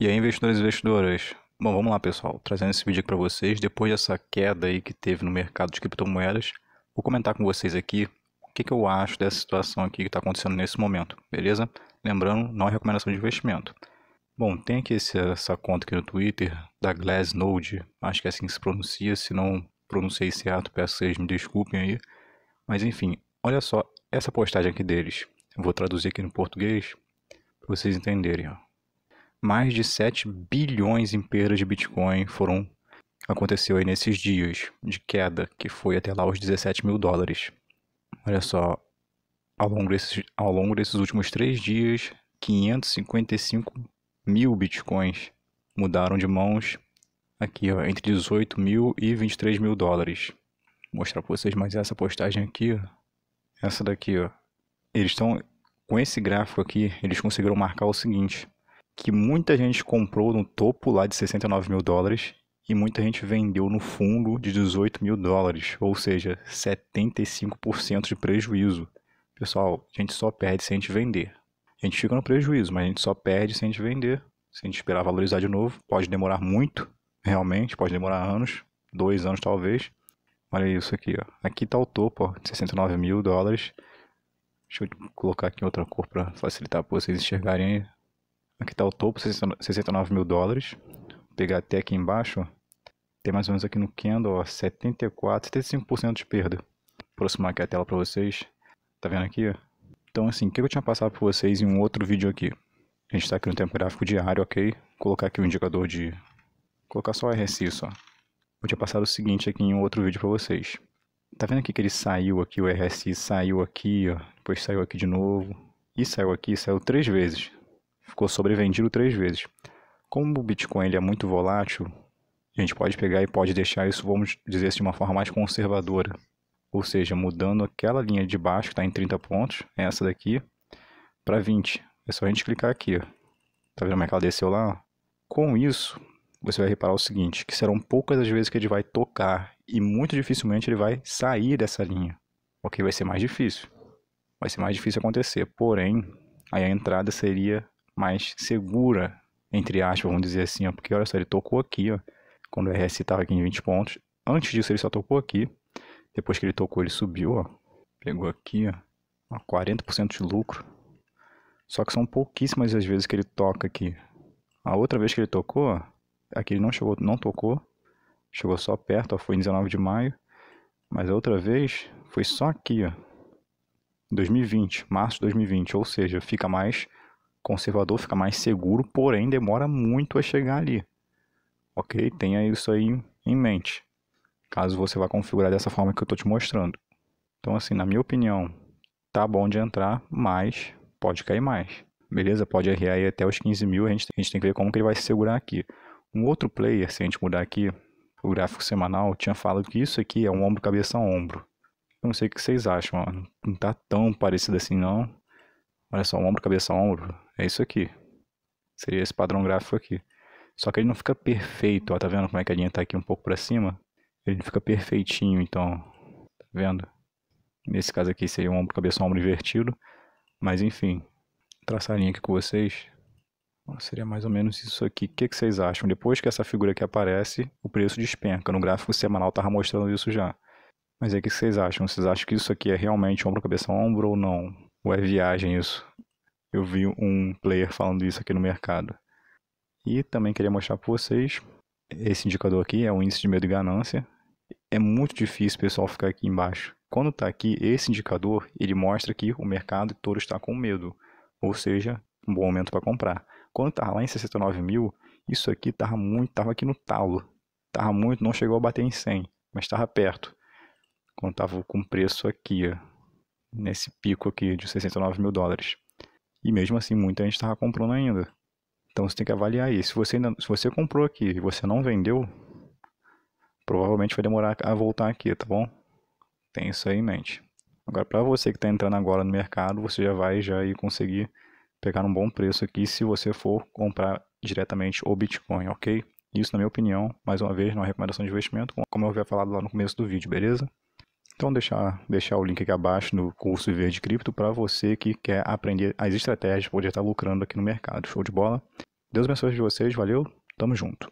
E aí, investidores e investidoras? Bom, vamos lá, pessoal. Trazendo esse vídeo aqui para vocês, depois dessa queda aí que teve no mercado de criptomoedas, vou comentar com vocês aqui o que, que eu acho dessa situação aqui que está acontecendo nesse momento, beleza? Lembrando, não é recomendação de investimento. Bom, tem aqui esse, essa conta aqui no Twitter da Glassnode, acho que é assim que se pronuncia, se não pronunciei certo, peço que vocês me desculpem aí. Mas enfim, olha só essa postagem aqui deles. Eu vou traduzir aqui no português para vocês entenderem, ó mais de 7 bilhões em perdas de Bitcoin foram aconteceu aí nesses dias de queda, que foi até lá os 17 mil dólares. Olha só, ao longo desses, ao longo desses últimos três dias, 555 mil bitcoins mudaram de mãos aqui, ó, entre 18 mil e 23 mil dólares. Vou mostrar para vocês mais essa postagem aqui, ó. essa daqui, ó. Eles estão com esse gráfico aqui, eles conseguiram marcar o seguinte: que muita gente comprou no topo lá de 69 mil dólares e muita gente vendeu no fundo de 18 mil dólares, ou seja, 75% de prejuízo. Pessoal, a gente só perde se a gente vender. A gente fica no prejuízo, mas a gente só perde se a gente vender. Se a gente esperar valorizar de novo, pode demorar muito, realmente, pode demorar anos, dois anos talvez. Olha isso aqui, ó. Aqui tá o topo, ó, de 69 mil dólares. Deixa eu colocar aqui outra cor para facilitar para vocês enxergarem Aqui está o topo, 69 mil dólares. Vou pegar até aqui embaixo. Tem mais ou menos aqui no candle, ó, 74, 75% de perda. Vou aproximar aqui a tela para vocês. Tá vendo aqui? Então, assim, o que eu tinha passado para vocês em um outro vídeo aqui? A gente está aqui no tempo gráfico diário, ok? Vou colocar aqui o indicador de... Vou colocar só o RSI, só. Eu tinha passado o seguinte aqui em um outro vídeo para vocês. Tá vendo aqui que ele saiu aqui, o RSI saiu aqui, ó. Depois saiu aqui de novo. E saiu aqui, saiu três vezes ficou sobrevendido três vezes. Como o Bitcoin ele é muito volátil, a gente pode pegar e pode deixar isso, vamos dizer assim, de uma forma mais conservadora. Ou seja, mudando aquela linha de baixo, que está em 30 pontos, essa daqui, para 20. É só a gente clicar aqui. Tá vendo como é que ela desceu lá? Com isso, você vai reparar o seguinte, que serão poucas as vezes que ele vai tocar e muito dificilmente ele vai sair dessa linha. Ok, vai ser mais difícil. Vai ser mais difícil acontecer, porém, aí a entrada seria mais segura, entre aspas, vamos dizer assim, ó, porque olha só, ele tocou aqui, ó, quando o RS estava aqui em 20 pontos. Antes disso ele só tocou aqui, depois que ele tocou ele subiu, ó, pegou aqui, ó, 40% de lucro. Só que são pouquíssimas as vezes que ele toca aqui. A outra vez que ele tocou, ó, aqui ele não chegou, não tocou, chegou só perto, ó, foi em 19 de maio. Mas a outra vez foi só aqui, ó, 2020, março de 2020, ou seja, fica mais conservador, fica mais seguro, porém demora muito a chegar ali. Ok? Tenha isso aí em mente, caso você vá configurar dessa forma que eu estou te mostrando. Então, assim, na minha opinião, tá bom de entrar, mas pode cair mais. Beleza? Pode arriar aí até os 15 mil, a gente, a gente tem que ver como que ele vai se segurar aqui. Um outro player, se a gente mudar aqui, o gráfico semanal, tinha falado que isso aqui é um ombro-cabeça-ombro. Não sei o que vocês acham, mano. Não tá tão parecido assim não. Olha só, ombro, cabeça, ombro. É isso aqui. Seria esse padrão gráfico aqui. Só que ele não fica perfeito, ó. Tá vendo como é que a linha tá aqui um pouco para cima? Ele não fica perfeitinho, então. Tá vendo? Nesse caso aqui seria um ombro, cabeça, ombro invertido. Mas enfim, traçar a linha aqui com vocês. Seria mais ou menos isso aqui. O que, que vocês acham? Depois que essa figura aqui aparece, o preço despenca. No gráfico semanal tava mostrando isso já. Mas aí o que vocês acham? Vocês acham que isso aqui é realmente ombro, cabeça, ombro ou não? Ou é viagem isso? Eu vi um player falando isso aqui no mercado. E também queria mostrar para vocês esse indicador aqui é o índice de medo e ganância. É muito difícil, pessoal, ficar aqui embaixo. Quando está aqui, esse indicador, ele mostra que o mercado todo está com medo, ou seja, um bom momento para comprar. Quando estava lá em 69 mil, isso aqui estava muito, estava aqui no talo. Estava muito, não chegou a bater em 100, mas estava perto. Quando estava com preço aqui, ó nesse pico aqui de 69 mil dólares. E mesmo assim, muita gente estava comprando ainda. Então você tem que avaliar isso. Se você, ainda, se você comprou aqui e você não vendeu, provavelmente vai demorar a voltar aqui, tá bom? Tem isso aí em mente. Agora, para você que está entrando agora no mercado, você já vai já ir conseguir pegar um bom preço aqui se você for comprar diretamente o Bitcoin, ok? Isso, na minha opinião, mais uma vez, não é recomendação de investimento, como eu havia falado lá no começo do vídeo, beleza? Então, deixar, deixar o link aqui abaixo no curso Viver de Cripto para você que quer aprender as estratégias para poder estar tá lucrando aqui no mercado. Show de bola? Deus abençoe vocês, valeu, tamo junto.